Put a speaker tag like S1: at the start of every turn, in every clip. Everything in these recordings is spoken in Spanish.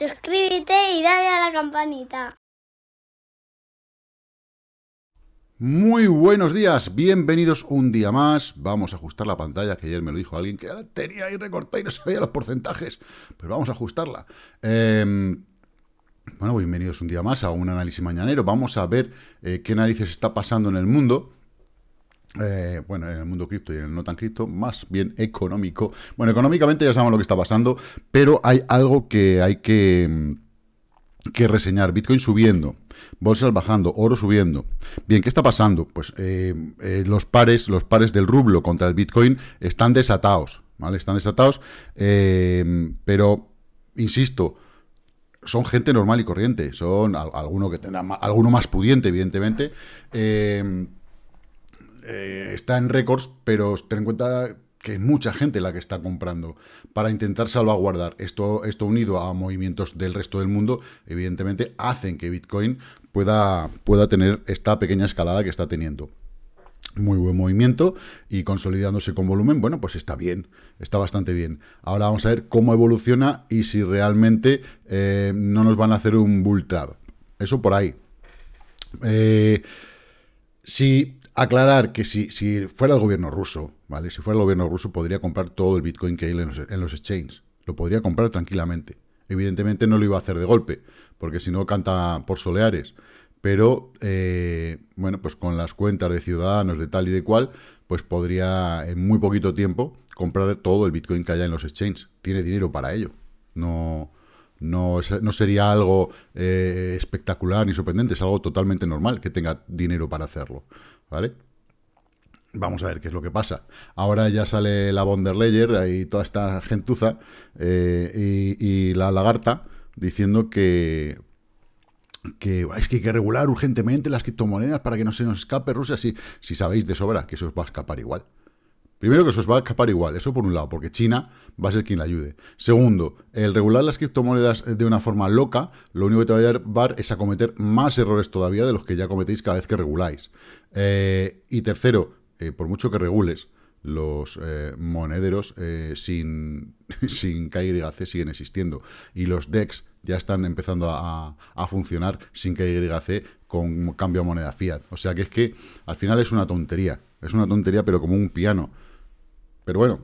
S1: suscríbete y dale a la campanita. Muy buenos días, bienvenidos un día más. Vamos a ajustar la pantalla, que ayer me lo dijo alguien que la tenía ahí recortada y no sabía los porcentajes, pero vamos a ajustarla. Em, bueno, bienvenidos un día más a un análisis mañanero. Vamos a ver eh, qué narices está pasando en el mundo. Eh, bueno, en el mundo cripto y en el no tan cripto, más bien económico. Bueno, económicamente ya sabemos lo que está pasando, pero hay algo que hay que, mm, que reseñar. Bitcoin subiendo, bolsas bajando, oro subiendo. Bien, ¿qué está pasando? Pues eh, eh, los pares, los pares del rublo contra el Bitcoin están desatados, ¿vale? Están desatados, pero, insisto, son gente normal y corriente, son alguno que tenga más, alguno más pudiente, evidentemente. Eh, está en récords, pero ten en cuenta que es mucha gente la que está comprando para intentar salvaguardar. Esto, esto unido a movimientos del resto del mundo, evidentemente hacen que Bitcoin pueda, pueda tener esta pequeña escalada que está teniendo. Muy buen movimiento y consolidándose con volumen, bueno, pues está bien, está bastante bien. Ahora vamos a ver cómo evoluciona y si realmente eh, no nos van a hacer un bull trap. Eso por ahí. Eh, Aclarar que si, fuera el gobierno ruso, ¿vale? Si fuera el gobierno ruso podría comprar todo el Bitcoin que hay en los, exchanges. Lo podría comprar tranquilamente. Evidentemente no lo iba a hacer de golpe, porque si no canta por soleares. Pero, eh, bueno, pues con las cuentas de ciudadanos de tal y de cual, pues podría en muy poquito tiempo comprar todo el Bitcoin que haya en los exchanges. Tiene dinero para ello. No, no, sería algo eh, espectacular ni sorprendente, es algo totalmente normal que tenga dinero para hacerlo. ¿vale? Vamos a ver qué es lo que pasa. Ahora ya sale la von der y toda esta gentuza eh, y, la lagarta diciendo que, que es que hay que regular urgentemente las criptomonedas para que no se nos escape Rusia. Si, si sabéis de sobra que eso os va a escapar igual. Primero, que eso os va a escapar igual, eso por un lado, porque China va a ser quien la ayude. Segundo, el regular las criptomonedas de una forma loca, lo único que te va a llevar es a cometer más errores todavía de los que ya cometéis cada vez que reguláis. Eh, y tercero, eh, por mucho que regules, los eh, monederos sin, sin KYC siguen existiendo. Y los DEX ya están empezando a, a funcionar sin KYC con cambio a moneda fiat. O sea que es que al final es una tontería. Es una tontería, pero como un piano. Pero bueno,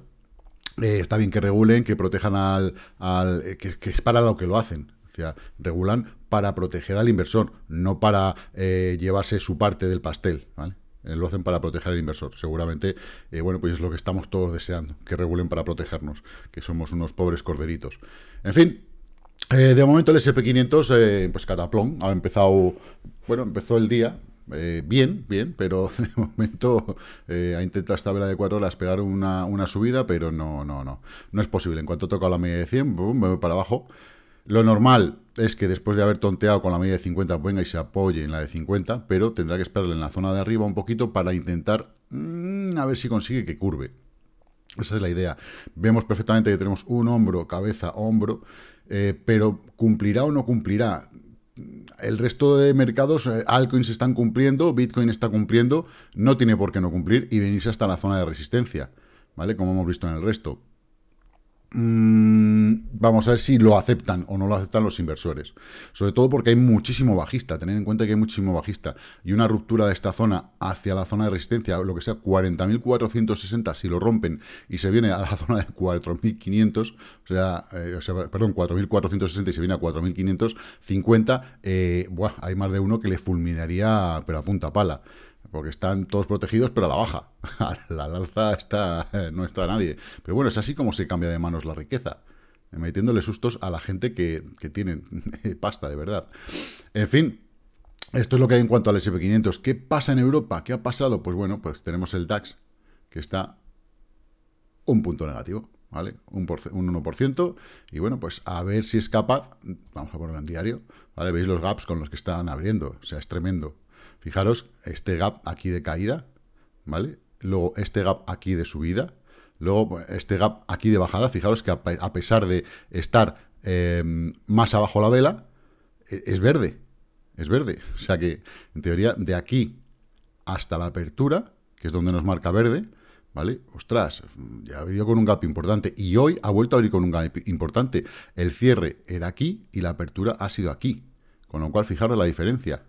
S1: eh, está bien que regulen, que protejan al... Eh, que, es para lo que lo hacen. O sea, regulan para proteger al inversor, no para eh, llevarse su parte del pastel, ¿vale? Lo hacen para proteger al inversor. Seguramente, bueno, pues es lo que estamos todos deseando, que regulen para protegernos, que somos unos pobres corderitos. En fin, de momento el SP500, pues cataplón, ha empezado, bueno, empezó el día, eh, bien, bien, pero de momento ha eh, intentado esta vela de cuatro horas pegar una, subida, pero no, no, no. No es posible. En cuanto toca la media de 100, me para abajo. Lo normal es que después de haber tonteado con la media de 50 venga y se apoye en la de 50, pero tendrá que esperarle en la zona de arriba un poquito para intentar mm, a ver si consigue que curve. Esa es la idea. Vemos perfectamente que tenemos un hombro, cabeza, hombro, eh, pero cumplirá o no cumplirá el resto de mercados, eh, altcoins están cumpliendo, Bitcoin está cumpliendo, no tiene por qué no cumplir y venirse hasta la zona de resistencia, ¿vale? Como hemos visto en el resto. Mm, vamos a ver si lo aceptan o no lo aceptan los inversores. Sobre todo porque hay muchísimo bajista, tener en cuenta que hay muchísimo bajista. Y una ruptura de esta zona hacia la zona de resistencia, lo que sea 40.460, si lo rompen y se viene a la zona de 4.500, o, sea, eh, o sea, perdón, 4.460 y se viene a 4.550, eh, hay más de uno que le fulminaría, pero a punta pala porque están todos protegidos, pero a la baja. la alza está, no está nadie. Pero bueno, es así como se cambia de manos la riqueza, metiéndole sustos a la gente que, tiene pasta, de verdad. En fin, esto es lo que hay en cuanto al SP500. ¿Qué pasa en Europa? ¿Qué ha pasado? Pues bueno, pues tenemos el DAX, que está un punto negativo, ¿vale? Un, 1%, y bueno, pues a ver si es capaz, vamos a ponerlo en diario, ¿vale? Veis los gaps con los que están abriendo, o sea, es tremendo. Fijaros, este gap aquí de caída, ¿vale? Luego este gap aquí de subida, luego este gap aquí de bajada. Fijaros que a, pesar de estar em, más abajo la vela, e, es verde, es verde. O sea que, en teoría, de aquí hasta la apertura, que es donde nos marca verde, ¿vale? Ostras, ya abrió con un gap importante. Y hoy ha vuelto a abrir con un gap importante. El cierre era aquí y la apertura ha sido aquí. Con lo cual, fijaros la diferencia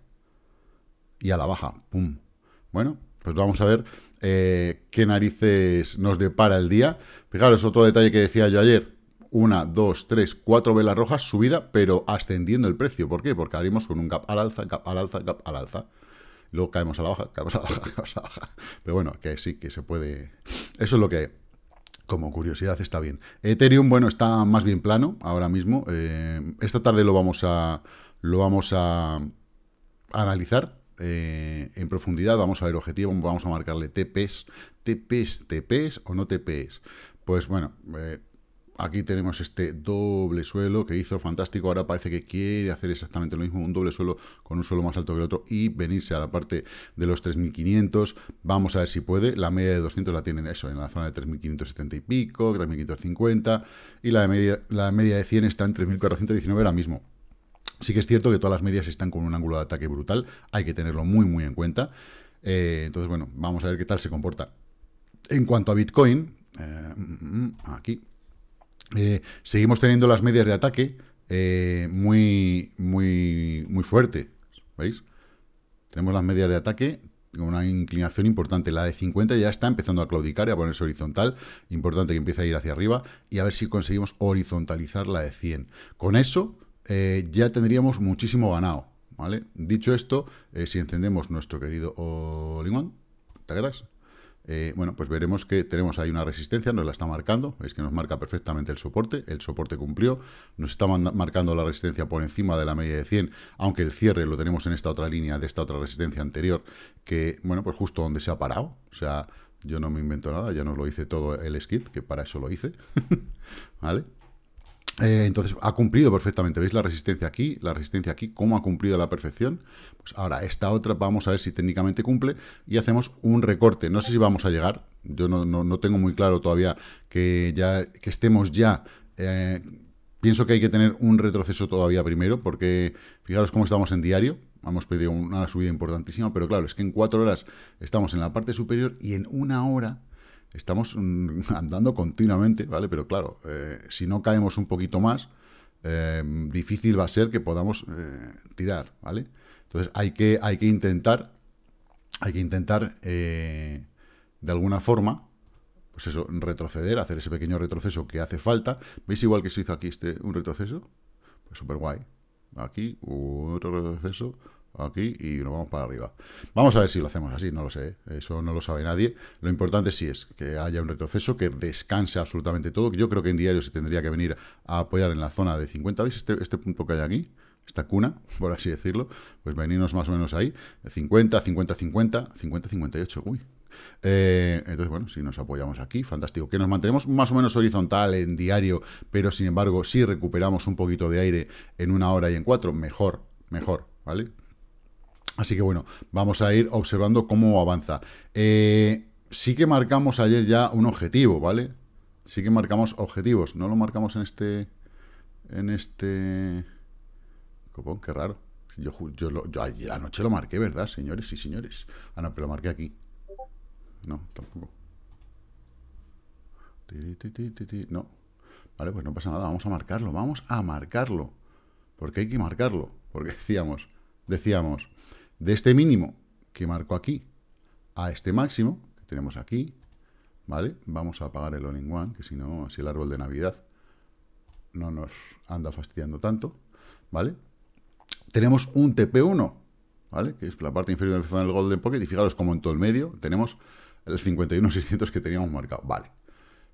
S1: y a la baja. ¡Pum! Bueno, pues vamos a ver eh, qué narices nos depara el día. Fijaros, pues otro detalle que decía yo ayer. Una, dos, tres, cuatro velas rojas, subida, pero ascendiendo el precio. ¿Por qué? Porque abrimos con un gap al alza, gap al alza, gap al alza. Luego caemos a la baja, caemos a la baja, caemos a la baja. Pero bueno, que sí, que se puede... Eso es lo que como curiosidad está bien. Ethereum, bueno, está más bien plano ahora mismo. Eh, esta tarde lo vamos a lo vamos a analizar eh, en profundidad, vamos a ver objetivo, vamos a marcarle TPs, TPs, TPs o no TPs. Pues bueno, eh, aquí tenemos este doble suelo que hizo fantástico, ahora parece que quiere hacer exactamente lo mismo, un doble suelo con un suelo más alto que el otro y venirse a la parte de los 3500, vamos a ver si puede, la media de 200 la tienen eso, en la zona de 3570 y pico, 3550 y la media, la media de 100 está en 3419 ahora mismo. Sí que es cierto que todas las medias están con un ángulo de ataque brutal, hay que tenerlo muy, muy en cuenta. Eh, entonces, bueno, vamos a ver qué tal se comporta. En cuanto a Bitcoin, eh, mm, mm, aquí, eh, seguimos teniendo las medias de ataque muy, muy, muy fuerte, ¿veis? Tenemos las medias de ataque con una inclinación importante. La de 50 ya está empezando a claudicar y a ponerse horizontal. Importante que empiece a ir hacia arriba y a ver si conseguimos horizontalizar la de 100. Con eso eh, ya tendríamos muchísimo ganado, ¿vale? Dicho esto, eh, si encendemos nuestro querido Olimón, ¿te eh, bueno, pues veremos que tenemos ahí una resistencia, nos la está marcando, veis que nos marca perfectamente el soporte, el soporte cumplió, nos está marcando la resistencia por encima de la media de 100, aunque el cierre lo tenemos en esta otra línea de esta otra resistencia anterior, que, bueno, pues justo donde se ha parado, o sea, yo no me invento nada, ya nos lo hice todo el skip, que para eso lo hice, ¿vale? Eh, entonces, ha cumplido perfectamente. ¿Veis la resistencia aquí? La resistencia aquí, cómo ha cumplido a la perfección. Pues ahora, esta otra, vamos a ver si técnicamente cumple y hacemos un recorte. No sé si vamos a llegar. Yo no, tengo muy claro todavía que, ya, que estemos ya... Eh, pienso que hay que tener un retroceso todavía primero, porque fijaros cómo estamos en diario. Hemos pedido una subida importantísima, pero claro, es que en cuatro horas estamos en la parte superior y en una hora estamos mm, andando continuamente, ¿vale? Pero claro, eh, si no caemos un poquito más, eh, difícil va a ser que podamos eh, tirar, ¿vale? Entonces hay que, hay que intentar, hay que intentar de alguna forma, pues eso, retroceder, hacer ese pequeño retroceso que hace falta. ¿Veis igual que se hizo aquí este, un retroceso? Pues súper guay. Aquí, otro retroceso, aquí y nos vamos para arriba. Vamos a ver si lo hacemos así, no lo sé, ¿eh? eso no lo sabe nadie. Lo importante sí es que haya un retroceso, que descanse absolutamente todo, yo creo que en diario se tendría que venir a apoyar en la zona de 50, ¿veis este, este, punto que hay aquí? Esta cuna, por así decirlo, pues venirnos más o menos ahí, 50, 50, 50, 50, 58, uy, eh, entonces, bueno, si nos apoyamos aquí, fantástico. Que nos mantenemos más o menos horizontal en diario, pero sin embargo, si recuperamos un poquito de aire en una hora y en cuatro, mejor, mejor, ¿vale? Así que bueno, vamos a ir observando cómo avanza. Eh, sí que marcamos ayer ya un objetivo, ¿vale? Sí que marcamos objetivos. No lo marcamos en este... En este... Copón, qué raro. Yo, anoche lo marqué, ¿verdad, señores y señores? Ah, no, pero lo marqué aquí. No, tampoco. No. Vale, pues no pasa nada. Vamos a marcarlo. Vamos a marcarlo. Porque hay que marcarlo. Porque decíamos... Decíamos de este mínimo que marco aquí a este máximo que tenemos aquí, ¿vale? Vamos a apagar el all one, que si no, así el árbol de Navidad no nos anda fastidiando tanto, ¿vale? Tenemos un TP1, ¿vale? Que es la parte inferior de zona del Golden Pocket, y fijaros como en todo el medio tenemos el 51600 que teníamos marcado, ¿vale?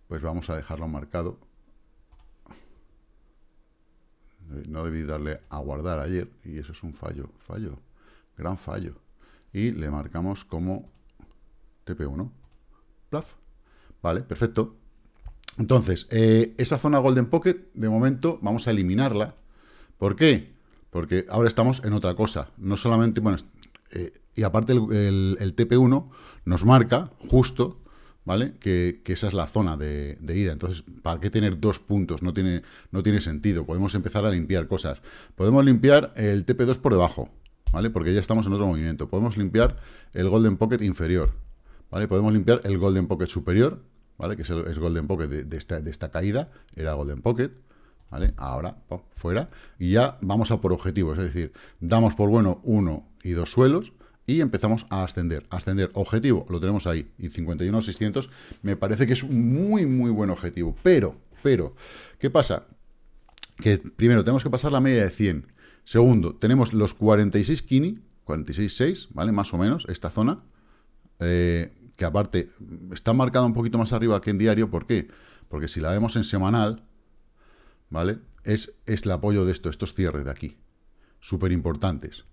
S1: Pues vamos a dejarlo marcado. No debí darle a guardar ayer, y eso es un fallo, fallo. Gran fallo. Y le marcamos como TP1. Plaf. Vale, perfecto. Entonces, eh, esa zona Golden Pocket, de momento, vamos a eliminarla. ¿Por qué? Porque ahora estamos en otra cosa. No solamente, bueno, eh, y aparte el, TP1 nos marca justo, ¿vale? Que, esa es la zona de, ida. Entonces, ¿para qué tener dos puntos? No tiene, no tiene sentido. Podemos empezar a limpiar cosas. Podemos limpiar el TP2 por debajo. Porque ya estamos en otro movimiento. Podemos limpiar el Golden Pocket inferior, ¿vale? Podemos limpiar el Golden Pocket superior, ¿vale? Que es, Golden Pocket de, esta, caída, era Golden Pocket, ¿vale? Ahora, fuera, y ya vamos a por objetivo. es decir, damos por bueno uno y dos suelos, y empezamos a ascender. Ascender, objetivo, lo tenemos ahí, y 51.600 me parece que es un muy, muy buen objetivo. Pero, pero, ¿qué pasa? Que primero tenemos que pasar la media de 100. Segundo, tenemos los 46 Kini, 46.6, ¿vale? Más o menos, esta zona, eh, que aparte está marcada un poquito más arriba que en diario, ¿por qué? Porque si la vemos en semanal, ¿vale? Es, es el apoyo de esto, estos cierres de aquí, súper importantes.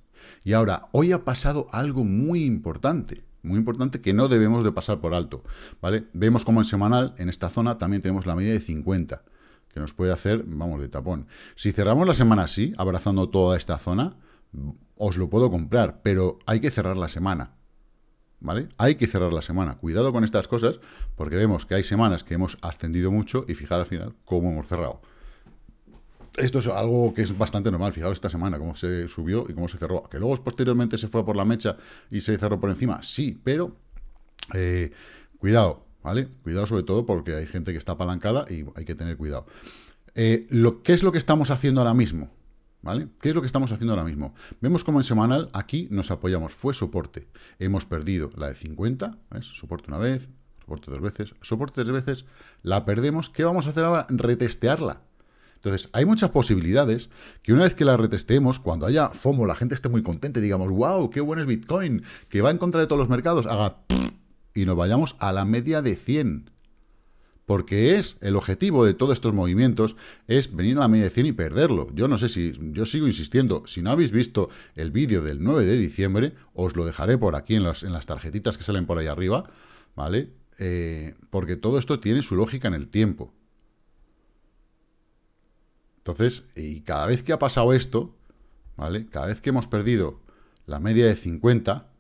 S1: Y ahora, hoy ha pasado algo muy importante, muy importante que no debemos de pasar por alto, ¿vale? Vemos como en semanal, en esta zona, también tenemos la media de 50, que nos puede hacer, vamos, de tapón. Si cerramos la semana así, abrazando toda esta zona, os lo puedo comprar, pero hay que cerrar la semana. ¿Vale? Hay que cerrar la semana. Cuidado con estas cosas, porque vemos que hay semanas que hemos ascendido mucho y fijar al final cómo hemos cerrado. Esto es algo que es bastante normal. Fijaros esta semana cómo se subió y cómo se cerró. Que luego posteriormente se fue por la mecha y se cerró por encima. Sí, pero eh, cuidado, ¿vale? Cuidado sobre todo porque hay gente que está apalancada y hay que tener cuidado. Eh, lo, ¿Qué es lo que estamos haciendo ahora mismo? ¿Vale? ¿Qué es lo que estamos haciendo ahora mismo? Vemos como en semanal aquí nos apoyamos. Fue soporte. Hemos perdido la de 50, ¿ves? Soporte una vez, soporte dos veces, soporte tres veces. La perdemos. ¿Qué vamos a hacer ahora? Retestearla. Entonces, hay muchas posibilidades que una vez que la retesteemos, cuando haya FOMO, la gente esté muy contenta digamos, wow, qué bueno es Bitcoin, que va en contra de todos los mercados, haga y nos vayamos a la media de 100. Porque es el objetivo de todos estos movimientos, es venir a la media de 100 y perderlo. Yo no sé si, yo sigo insistiendo, si no habéis visto el vídeo del 9 de diciembre, os lo dejaré por aquí en, en las tarjetitas que salen por ahí arriba, ¿vale? Eh, porque todo esto tiene su lógica en el tiempo. Entonces, y cada vez que ha pasado esto, ¿vale? Cada vez que hemos perdido la media de 50,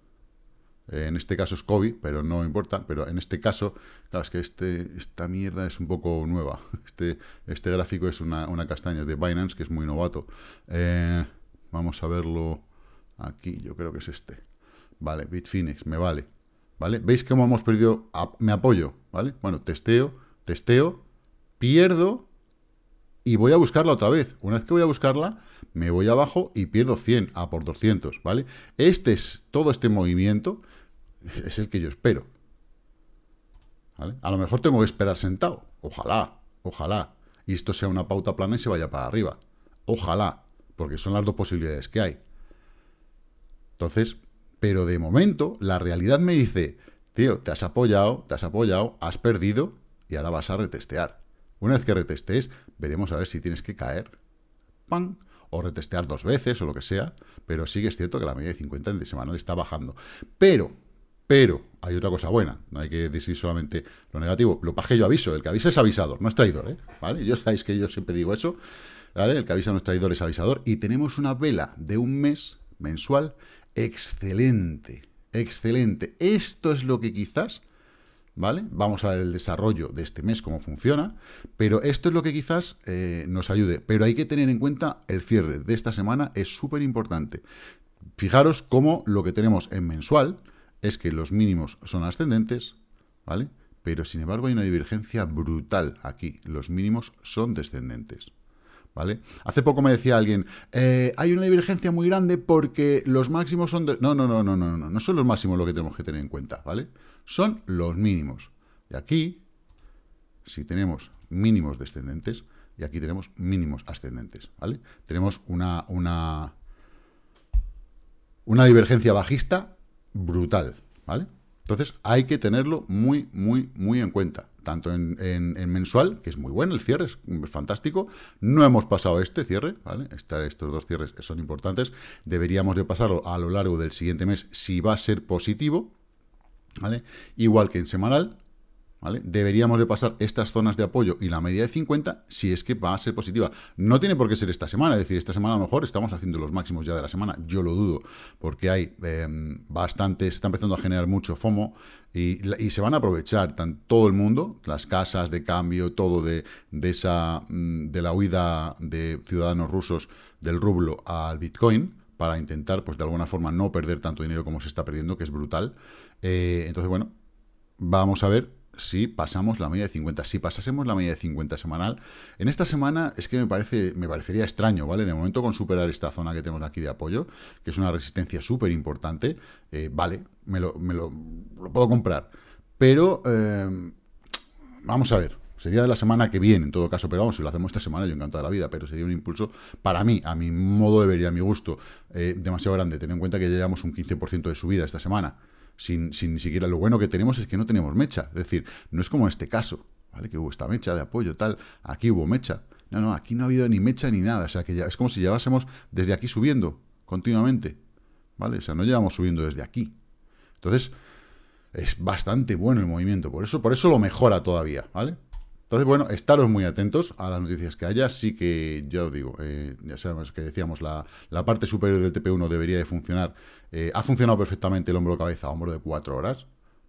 S1: en este caso es COVID, pero no importa. Pero en este caso, claro, es que este, esta mierda es un poco nueva. Este, este gráfico es una, castaña, de Binance, que es muy novato. Eh, vamos a verlo aquí, yo creo que es este. Vale, Bitfinex, me vale. ¿Vale? ¿Veis cómo hemos perdido? Ah, me apoyo, ¿vale? Bueno, testeo, testeo, pierdo y voy a buscarla otra vez. Una vez que voy a buscarla, me voy abajo y pierdo 100 a ah, por 200, ¿vale? Este es todo este movimiento es el que yo espero. A lo mejor tengo que esperar sentado. Ojalá, ojalá. Y esto sea una pauta plana y se vaya para arriba. Ojalá, porque son las dos posibilidades que hay. Entonces, pero de momento, la realidad me dice, tío, te has apoyado, te has apoyado, has perdido y ahora vas a retestear. Una vez que retestes, veremos a ver si tienes que caer. ¡Pam! O retestear dos veces o lo que sea, pero sí que es cierto que la media de 50 en semana le está bajando. Pero pero hay otra cosa buena, no hay que decir solamente lo negativo. Lo paje yo aviso, el que avisa es avisador, no es traidor, ¿eh? ¿Vale? Yo sabéis que yo siempre digo eso, ¿vale? El que avisa no es traidor, es avisador. Y tenemos una vela de un mes mensual excelente, excelente. Esto es lo que quizás, ¿vale? Vamos a ver el desarrollo de este mes, cómo funciona, pero esto es lo que quizás eh, nos ayude. Pero hay que tener en cuenta el cierre de esta semana, es súper importante. Fijaros cómo lo que tenemos en mensual es que los mínimos son ascendentes, ¿vale? Pero sin embargo hay una divergencia brutal aquí. Los mínimos son descendentes. ¿Vale? Hace poco me decía alguien, eh, hay una divergencia muy grande porque los máximos son... No, no, no, no, no, no, no son los máximos lo que tenemos que tener en cuenta, ¿vale? Son los mínimos. Y aquí, si tenemos mínimos descendentes, y aquí tenemos mínimos ascendentes, ¿vale? Tenemos una, una, una divergencia bajista brutal, ¿vale? Entonces hay que tenerlo muy, muy, muy en cuenta. Tanto en, mensual, que es muy bueno, el cierre es fantástico. No hemos pasado este cierre, ¿vale? estos dos cierres son importantes. Deberíamos de pasarlo a lo largo del siguiente mes si va a ser positivo, ¿vale? Igual que en semanal, ¿vale? Deberíamos de pasar estas zonas de apoyo y la media de 50 si es que va a ser positiva. No tiene por qué ser esta semana, es decir, esta semana a lo mejor estamos haciendo los máximos ya de la semana, yo lo dudo, porque hay eh, se está empezando a generar mucho FOMO y, se van a aprovechar todo el mundo, las casas de cambio, todo de, esa, mm, de la huida de ciudadanos rusos del rublo al Bitcoin, para intentar, pues de alguna forma, no perder tanto dinero como se está perdiendo, que es brutal. Eh, entonces, bueno, vamos a ver si pasamos la media de 50. Si pasásemos la media de 50 semanal, en esta semana es que me, parece, me parecería extraño, ¿vale? De momento con superar esta zona que tenemos aquí de apoyo, que es una resistencia súper importante, eh, vale, me, lo, me puedo comprar. Pero, eh, vamos a ver, sería de la semana que viene en todo caso, pero vamos, si lo hacemos esta semana yo encantado de la vida, pero sería un impulso para mí, a mi modo de ver y a mi gusto, eh, demasiado grande, teniendo en cuenta que ya llevamos un 15% de subida esta semana sin, ni siquiera lo bueno que tenemos es que no tenemos mecha. Es decir, no es como este caso, ¿vale? Que hubo esta mecha de apoyo, tal, aquí hubo mecha. No, no, aquí no ha habido ni mecha ni nada. O sea, que ya, es como si llevásemos desde aquí subiendo continuamente, ¿vale? O sea, no llevamos subiendo desde aquí. Entonces, es bastante bueno el movimiento. Por eso, por eso lo mejora todavía, ¿vale? Entonces, bueno, estaros muy atentos a las noticias que haya. Sí que, ya os digo, eh, ya sabemos que decíamos, la, la, parte superior del TP1 debería de funcionar. Eh, ha funcionado perfectamente el hombro-cabeza, hombro de cuatro horas,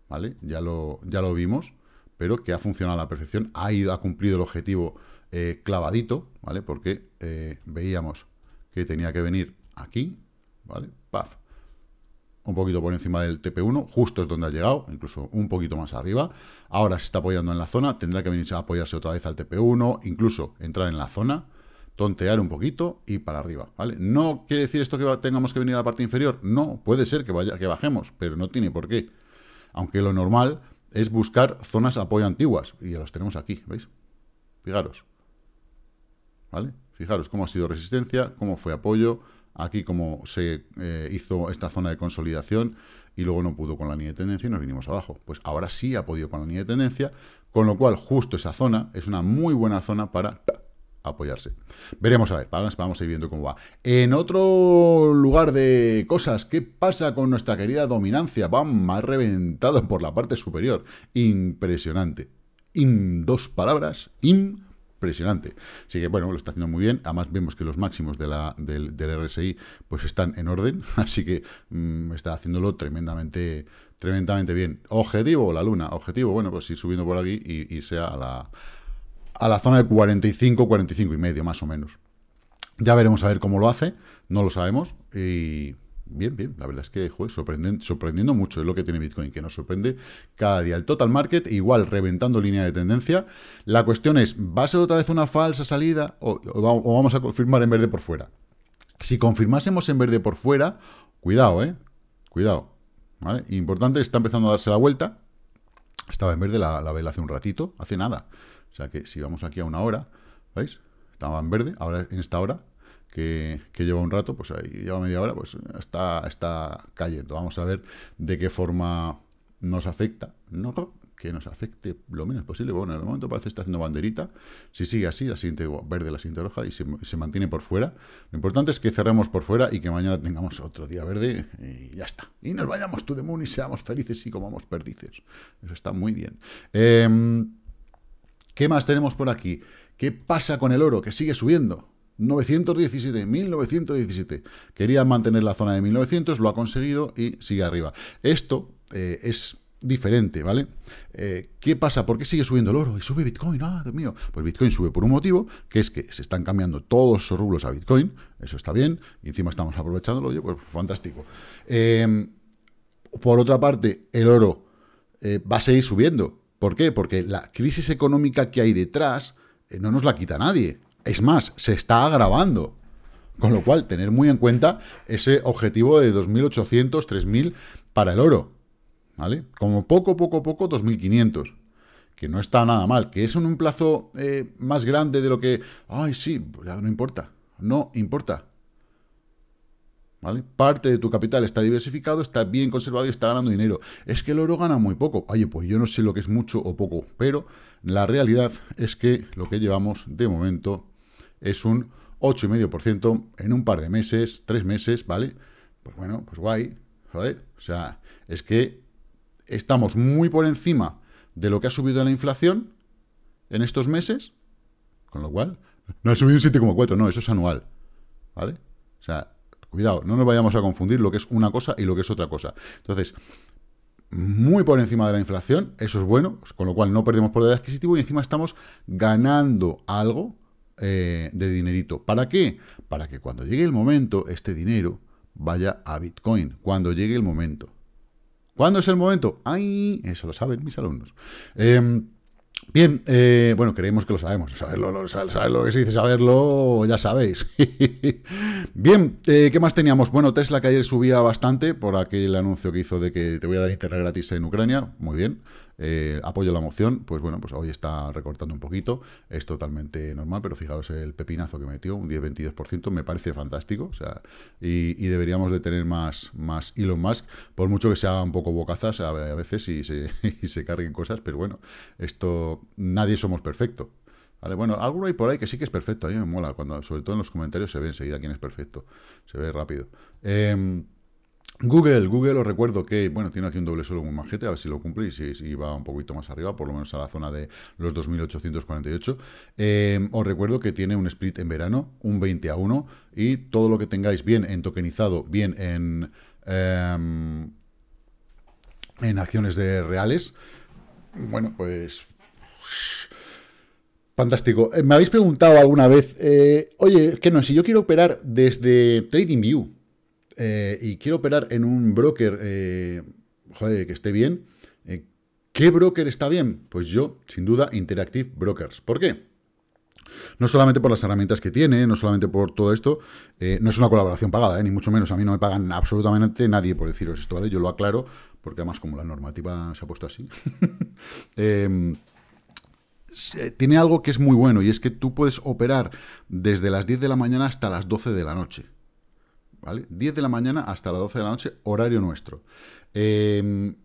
S1: ¿vale? Ya lo, ya lo vimos, pero que ha funcionado a la perfección. Ha, ido, ha cumplido el objetivo eh, clavadito, ¿vale? Porque veíamos que tenía que venir aquí, ¿vale? Paf, un poquito por encima del TP1, justo es donde ha llegado, incluso un poquito más arriba. Ahora se está apoyando en la zona, tendrá que venir a apoyarse otra vez al TP1, incluso entrar en la zona, tontear un poquito y para arriba, ¿vale? No quiere decir esto que tengamos que venir a la parte inferior, no, puede ser que, vaya, que bajemos, pero no tiene por qué. Aunque lo normal es buscar zonas apoyo antiguas, y ya los tenemos aquí, ¿veis? Fijaros, ¿vale? Fijaros cómo ha sido resistencia, cómo fue apoyo, aquí como se eh, hizo esta zona de consolidación y luego no pudo con la línea de tendencia y nos vinimos abajo. Pues ahora sí ha podido con la línea de tendencia, con lo cual justo esa zona es una muy buena zona para apoyarse. Veremos a ver, vamos, a ir viendo cómo va. En otro lugar de cosas, ¿qué pasa con nuestra querida dominancia? Va más reventado por la parte superior. Impresionante. En dos palabras, impresionante impresionante. Así que, bueno, lo está haciendo muy bien. Además, vemos que los máximos del, RSI pues están en orden, así que mm, está haciéndolo tremendamente tremendamente bien. Objetivo, la luna. Objetivo, bueno, pues ir subiendo por aquí y, sea a la, a la zona de 45, 45 y medio, más o menos. Ya veremos a ver cómo lo hace, no lo sabemos. Y bien, bien. La verdad es que, joder, sorprendiendo mucho es lo que tiene Bitcoin, que nos sorprende cada día. El total market, igual, reventando línea de tendencia. La cuestión es, ¿va a ser otra vez una falsa salida o, vamos a confirmar en verde por fuera? Si confirmásemos en verde por fuera, cuidado, ¿eh? Cuidado. ¿vale? Importante, está empezando a darse la vuelta. Estaba en verde la, la vela hace un ratito, hace nada. O sea que si vamos aquí a una hora, ¿veis? Estaba en verde, ahora en esta hora que, lleva un rato, pues ahí lleva media hora, pues está, está cayendo. Vamos a ver de qué forma nos afecta. No que nos afecte lo menos posible. Bueno, de momento parece que está haciendo banderita. Si sigue así, la siguiente verde, la siguiente roja, y se, mantiene por fuera. Lo importante es que cerremos por fuera y que mañana tengamos otro día verde y ya está. Y nos vayamos tú de moon y seamos felices y comamos perdices. Eso está muy bien. Em, ¿Qué más tenemos por aquí? ¿Qué pasa con el oro? Que sigue subiendo. 917, 1917. Quería mantener la zona de 1900, lo ha conseguido y sigue arriba. Esto eh, es diferente, ¿vale? Eh, ¿Qué pasa? ¿Por qué sigue subiendo el oro? Y sube Bitcoin, ah, Dios mío. Pues Bitcoin sube por un motivo, que es que se están cambiando todos los rublos a Bitcoin, eso está bien, encima estamos aprovechándolo, pues fantástico. Eh, por otra parte, el oro va a seguir subiendo. ¿Por qué? Porque la crisis económica que hay detrás no nos la quita nadie. Es más, se está agravando. Con lo cual, tener muy en cuenta ese objetivo de 2.800, 3.000 para el oro. ¿Vale? Como poco, poco, poco, 2.500. Que no está nada mal. Que es en un plazo eh, más grande de lo que... Ay, sí, pues no importa. No importa. ¿Vale? Parte de tu capital está diversificado, está bien conservado y está ganando dinero. Es que el oro gana muy poco. Oye, pues yo no sé lo que es mucho o poco, pero la realidad es que lo que llevamos de momento es un 8,5% en un par de meses, tres meses, ¿vale? Pues bueno, pues guay, joder. O sea, es que estamos muy por encima de lo que ha subido la inflación en estos meses, con lo cual, no ha subido un 7,4, no, eso es anual, ¿vale? O sea, cuidado, no nos vayamos a confundir lo que es una cosa y lo que es otra cosa. Entonces, muy por encima de la inflación, eso es bueno, con lo cual no perdemos poder adquisitivo y encima estamos ganando algo eh, de dinerito. ¿Para qué? Para que cuando llegue el momento, este dinero vaya a Bitcoin. Cuando llegue el momento. ¿Cuándo es el momento? ¡Ay! Eso lo saben mis alumnos. Em, bien, eh, bueno, creemos que lo sabemos. Saberlo, lo, que se dice saberlo, ya sabéis. Bien, eh, ¿qué más teníamos? Bueno, Tesla que ayer subía bastante por aquel anuncio que hizo de que te voy a dar internet gratis en Ucrania. Muy bien. Eh, apoyo la moción, pues bueno, pues hoy está recortando un poquito, es totalmente normal, pero fijaros el pepinazo que metió, un 10-22%, me parece fantástico, o sea, y, deberíamos de tener más, más Elon Musk, por mucho que sea un poco bocazas a, veces y se, carguen cosas, pero bueno, esto, nadie somos perfecto, Vale, bueno, alguno hay por ahí que sí que es perfecto, a mí me mola, cuando, sobre todo en los comentarios se ve enseguida quién es perfecto, se ve rápido. Em, Google, Google os recuerdo que, bueno, tiene aquí un doble suelo con majete, a ver si lo cumplís y si, va un poquito más arriba, por lo menos a la zona de los 2.848. Eh, os recuerdo que tiene un split en verano, un 20 a 1, y todo lo que tengáis bien en tokenizado, bien en, em, en acciones de reales, bueno, pues... Fantástico. Eh, me habéis preguntado alguna vez, eh, oye, que no, si yo quiero operar desde TradingView, eh, y quiero operar en un broker eh, joder, que esté bien, eh, ¿qué broker está bien? Pues yo, sin duda, Interactive Brokers. ¿Por qué? No solamente por las herramientas que tiene, no solamente por todo esto, no es una colaboración pagada, ni mucho menos. A mí no me pagan absolutamente nadie por deciros esto, ¿vale? Yo lo aclaro, porque además, como la normativa se ha puesto así, em, tiene algo que es muy bueno y es que tú puedes operar desde las 10 de la mañana hasta las 12 de la noche. ¿vale? 10 de la mañana hasta las 12 de la noche, horario nuestro. Em,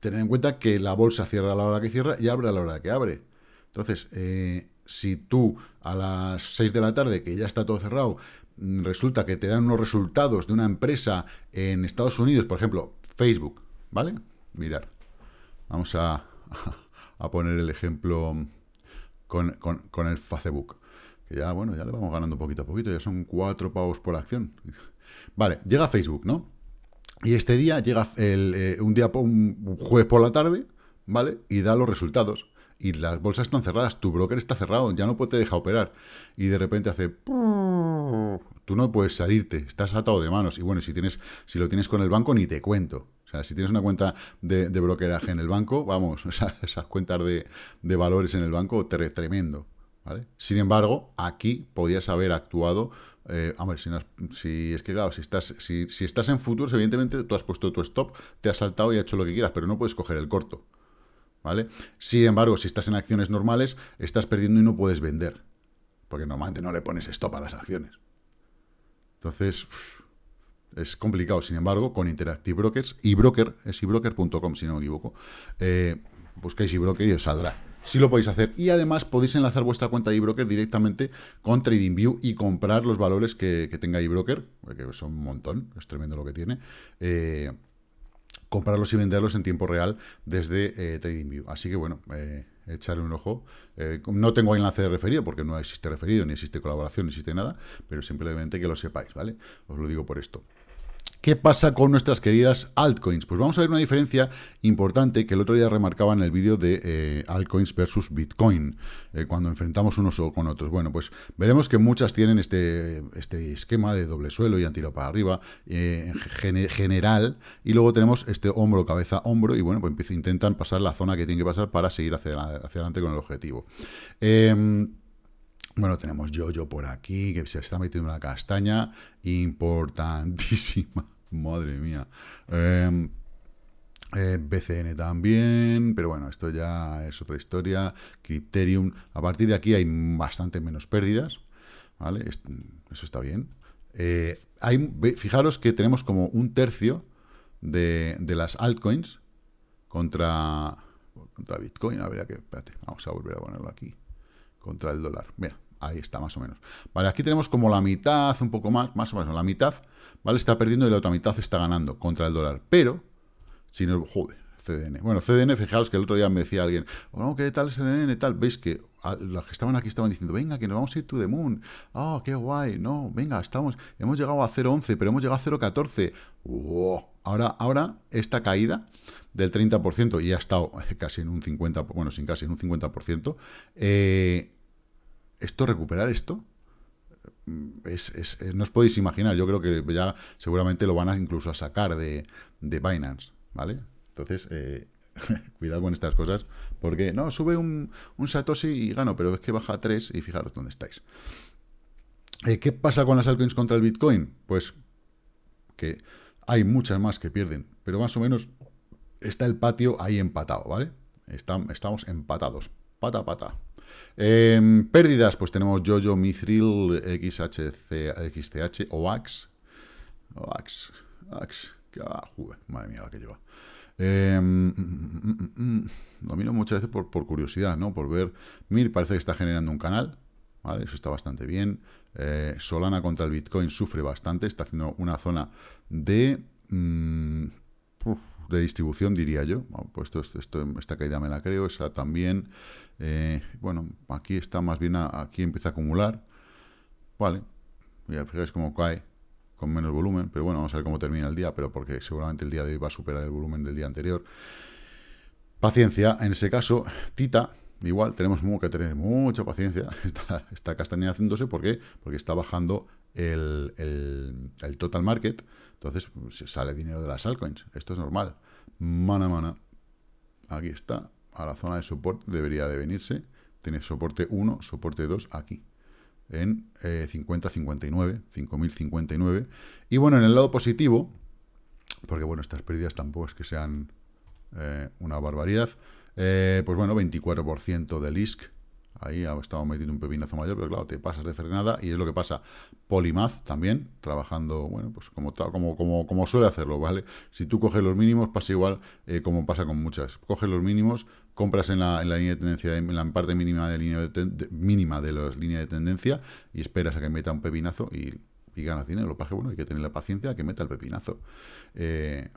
S1: tener en cuenta que la bolsa cierra a la hora que cierra y abre a la hora que abre. Entonces, eh, si tú a las 6 de la tarde, que ya está todo cerrado, mm, resulta que te dan unos resultados de una empresa en Estados Unidos, por ejemplo, Facebook, ¿vale? Mirar. Vamos a, poner el ejemplo con, con, el Facebook. Que ya, bueno, ya le vamos ganando poquito a poquito, ya son cuatro pavos por acción. Vale, llega Facebook, ¿no? Y este día llega el, eh, un día un jueves por la tarde, ¿vale? Y da los resultados. Y las bolsas están cerradas, tu broker está cerrado, ya no te deja operar. Y de repente hace tú no puedes salirte, estás atado de manos. Y bueno, si tienes, si lo tienes con el banco, ni te cuento. O sea, si tienes una cuenta de, de brokeraje en el banco, vamos, esas, cuentas de, de, valores en el banco, tremendo. ¿vale? Sin embargo, aquí podías haber actuado eh, si, es que estás, en futuros, evidentemente tú has puesto tu stop, te has saltado y ha hecho lo que quieras, pero no puedes coger el corto. ¿Vale? Sin embargo, si estás en acciones normales, estás perdiendo y no puedes vender. Porque normalmente no le pones stop a las acciones. Entonces, es complicado. Sin embargo, con Interactive Brokers y es eBroker.com si no me equivoco, eh, buscáis ibroker y os saldrá. Si lo podéis hacer. Y además podéis enlazar vuestra cuenta de eBroker directamente con TradingView y comprar los valores que, tenga eBroker, que son un montón, es tremendo lo que tiene. Eh, comprarlos y venderlos en tiempo real desde eh, TradingView. Así que bueno, eh, echarle un ojo. no tengo enlace de referido porque no existe referido, ni existe colaboración, ni existe nada, pero simplemente que lo sepáis, ¿vale? Os lo digo por esto. ¿Qué pasa con nuestras queridas altcoins? Pues vamos a ver una diferencia importante que el otro día remarcaba en el vídeo de eh, altcoins versus Bitcoin, eh, cuando enfrentamos unos con otros. Bueno, pues veremos que muchas tienen este, este esquema de doble suelo y han tirado para arriba eh, en general, y luego tenemos este hombro, cabeza, hombro, y bueno, pues intentan pasar la zona que tienen que pasar para seguir hacia, adelante con el objetivo. Em, bueno, tenemos Jojo por aquí, que se está metiendo una castaña importantísima. Madre mía. Em, eh, BCN también, pero bueno, esto ya es otra historia. Crypterium. A partir de aquí hay bastante menos pérdidas. ¿Vale? Eso está bien. Eh, hay, fijaros que tenemos como un tercio de, las altcoins contra, contra Bitcoin. que, espérate, vamos a volver a ponerlo aquí. Contra el dólar. Mira, Ahí está, más o menos. Vale, aquí tenemos como la mitad, un poco más, más o menos, la mitad, ¿vale? Está perdiendo y la otra mitad está ganando contra el dólar. Pero, si no, joder, CDN. Bueno, CDN, fijaos que el otro día me decía alguien, bueno, oh, ¿qué tal CDN? Tal, veis que los que estaban aquí estaban diciendo, venga, que nos vamos a ir to the moon. Oh, qué guay. No, venga, estamos, hemos llegado a 0.11, pero hemos llegado a 0.14. Wow. Ahora, ahora, esta caída del 30% y ha estado casi en un 50%, bueno, sin casi en un 50%, eh, esto, recuperar esto, no os podéis imaginar. Yo creo que ya seguramente lo van a incluso a sacar de, Binance, ¿vale? Entonces, eh, cuidado con estas cosas, porque no, sube un, Satoshi y gano, pero es que baja tres y fijaros dónde estáis. Eh, ¿Qué pasa con las altcoins contra el Bitcoin? Pues que hay muchas más que pierden, pero más o menos está el patio ahí empatado, ¿vale? estamos empatados, pata pata. Em, pérdidas, pues tenemos Jojo, Mithril, XHC, OAX. OAX, OAX. madre mía, la que lleva. Em, domino muchas veces por, curiosidad, ¿no? Por ver. Mir parece que está generando un canal, ¿vale? Eso está bastante bien. Eh, Solana contra el Bitcoin sufre bastante, está haciendo una zona de... Mm, de distribución, diría yo. puesto pues esto, esto, esta caída me la creo, esa también. Eh, bueno, aquí está más bien, aquí empieza a acumular. Vale, ya fijáis cómo cae con menos volumen, pero bueno, vamos a ver cómo termina el día, pero porque seguramente el día de hoy va a superar el volumen del día anterior. Paciencia, en ese caso, Tita, igual tenemos que tener mucha paciencia, está, esta castañeda haciéndose, ¿por Porque está bajando el, total market, entonces sale dinero de las altcoins. Esto es normal. Mana, mana. Aquí está. A la zona de soporte debería de venirse. Tiene soporte 1, soporte 2 aquí en eh, 50.59, 5.059. Y bueno, en el lado positivo, porque bueno, estas pérdidas tampoco es que sean eh, una barbaridad, eh, pues bueno, 24% del ISK, Ahí ha estado metiendo un pepinazo mayor, pero claro, te pasas de frenada y es lo que pasa. Polimaz también, trabajando, bueno, pues como, como, como, como suele hacerlo, ¿vale? Si tú coges los mínimos, pasa igual eh, como pasa con muchas. Coges los mínimos, compras en la, línea de tendencia, en la parte mínima de, línea de, mínima de las líneas de tendencia y esperas a que meta un pepinazo y, ganas dinero. Lo bueno, hay que tener la paciencia a que meta el pepinazo. Eh,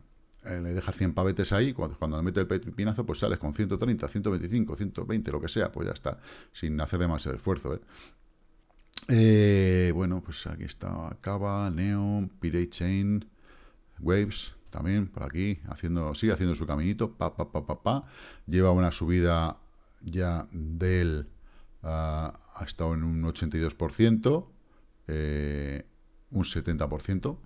S1: eh, le dejas 100 pavetes ahí, cuando, cuando le mete el pinazo, pues sales con 130, 125, 120, lo que sea, pues ya está, sin hacer demasiado esfuerzo. ¿eh? ¿eh? bueno, pues aquí está Cava, Neon, Pirate Chain, Waves, también por aquí, haciendo, sí, haciendo su caminito, pa, pa, pa, pa, pa. Lleva una subida ya del... Ah, ha estado en un 82%, eh, un 70%,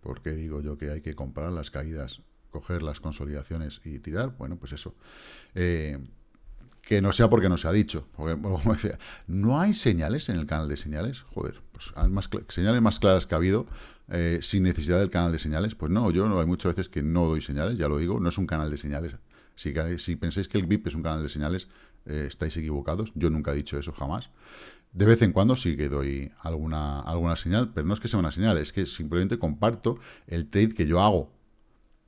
S1: porque digo yo que hay que comprar las caídas coger las consolidaciones y tirar, bueno, pues eso. Eh, que no sea porque no se ha dicho. Porque, como decía, no hay señales en el canal de señales. Joder, pues más señales más claras que ha habido eh, sin necesidad del canal de señales. Pues no, yo no, hay muchas veces que no doy señales, ya lo digo, no es un canal de señales. Si, si pensáis que el VIP es un canal de señales, eh, estáis equivocados. Yo nunca he dicho eso jamás. De vez en cuando sí que doy alguna, alguna señal, pero no es que sea una señal, es que simplemente comparto el trade que yo hago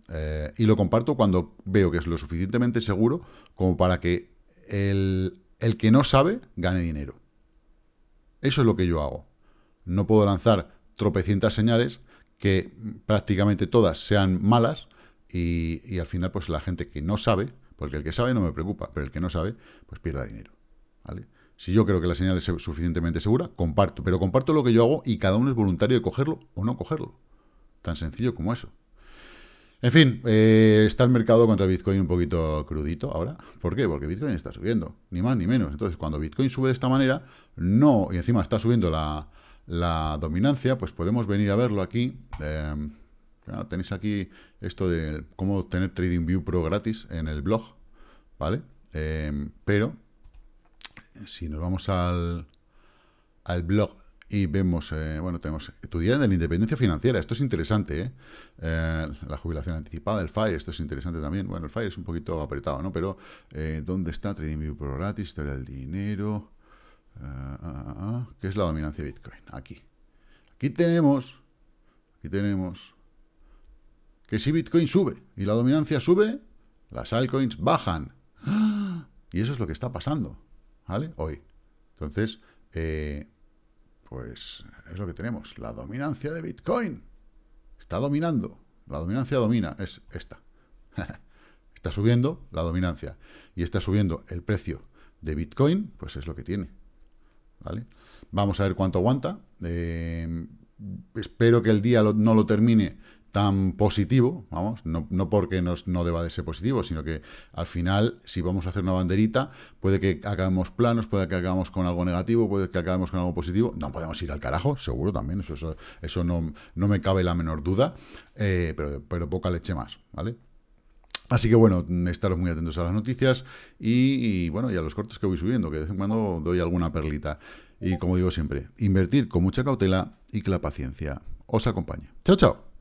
S1: eh, y lo comparto cuando veo que es lo suficientemente seguro como para que el, que no sabe gane dinero. Eso es lo que yo hago. No puedo lanzar tropecientas señales que prácticamente todas sean malas y, al final pues la gente que no sabe, porque el que sabe no me preocupa, pero el que no sabe pues pierda dinero. Si yo creo que la señal es suficientemente segura, comparto, pero comparto lo que yo hago y cada uno es voluntario de cogerlo o no cogerlo. Tan sencillo como eso. En fin, eh, está el mercado contra Bitcoin un poquito crudito ahora. ¿Por qué? Porque Bitcoin está subiendo, ni más ni menos. Entonces, cuando Bitcoin sube de esta manera, no, y encima está subiendo la, dominancia, pues podemos venir a verlo aquí. Em, tenéis aquí esto de cómo obtener TradingView Pro gratis en el blog, ¿vale? Em, pero, si nos vamos al blog y vemos, eh, bueno, tenemos tu día de la independencia financiera. Esto es interesante, ¿eh? eh la jubilación anticipada, el FIRE, esto es interesante también. Bueno, el FIRE es un poquito apretado, ¿no? Pero, eh, ¿dónde está TradingView Pro gratis? Historia del dinero. Ah, ah, ah, ¿Qué es la dominancia de Bitcoin? Aquí. Aquí tenemos, aquí tenemos que si Bitcoin sube y la dominancia sube, las altcoins bajan. Y eso es lo que está pasando, ¿vale? Hoy. Entonces, eh, pues es lo que tenemos, la dominancia de Bitcoin. Está dominando, la dominancia domina, es esta. está subiendo la dominancia y está subiendo el precio de Bitcoin, pues es lo que tiene. ¿Vale? Vamos a ver cuánto aguanta. Eh, espero que el día no lo termine tan positivo, vamos, no, porque nos, no deba de ser positivo, sino que al final, si vamos a hacer una banderita, puede que acabemos planos, puede que acabemos con algo negativo, puede que acabemos con algo positivo, no podemos ir al carajo, seguro también, eso, eso, no, no, me cabe la menor duda, eh, pero, pero poca leche más, ¿vale? Así que bueno, estaros muy atentos a las noticias y, bueno, y a los cortes que voy subiendo, que de vez en cuando doy alguna perlita. Y como digo siempre, invertir con mucha cautela y que la paciencia os acompañe. Chao, chao.